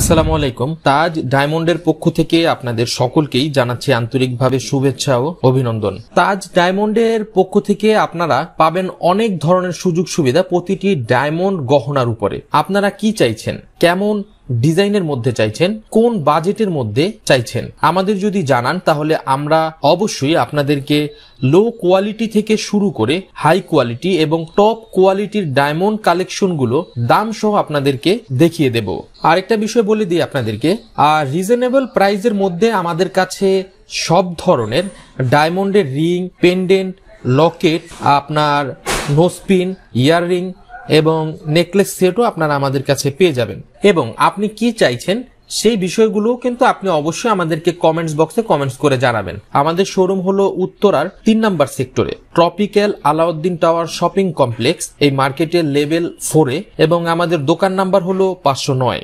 আসসালামু আলাইকুম তাজ ডায়মন্ডের পক্ষ থেকে আপনাদের সকলকেই জানাচ্ছি আন্তরিকভাবে শুভেচ্ছা ও অভিনন্দন তাজ ডায়মন্ডের পক্ষ থেকে আপনারা পাবেন অনেক ধরনের সুযোগ সুবিধা প্রতিটি ডায়মন্ড গহনার উপরে আপনারা কি চাইছেন কেমন ডিজাইনের মধ্যে চাইছেন কোন বাজেটের মধ্যে চাইছেন আমাদের যদি জানান তাহলে আমরা অবশ্যই আপনাদেরকে লো কোয়ালিটি থেকে শুরু করে হাই কোয়ালিটি এবং টপ কোয়ালিটির ডায়মন্ড কালেকশনগুলো দাম সহ আপনাদেরকে দেখিয়ে দেব আরেকটা বিষয় বলে দিই আপনাদেরকে আর রিজনেবল প্রাইজের মধ্যে আমাদের কাছে সব ধরনের ডায়মন্ডের রিং পেন্ডেন্ট লকেট আপনার নোসপিন ইয়াররিং এবং নেকলেস সেটও আপনারা আমাদের কাছে পেয়ে যাবেন এবং আপনি কি চাইছেন সেই বিষয়গুলো কিন্তু আপনি অবশ্যই আমাদেরকে কমেন্টস বক্সে কমেন্টস করে জানাবেন আমাদের শোরুম হলো উত্তরার তিন নাম্বার সেক্টরে tropical Alauddin tower shopping complex এই মার্কেটের লেভেল ফোরে এবং আমাদের দোকান নাম্বার হলো পাঁচশো নয়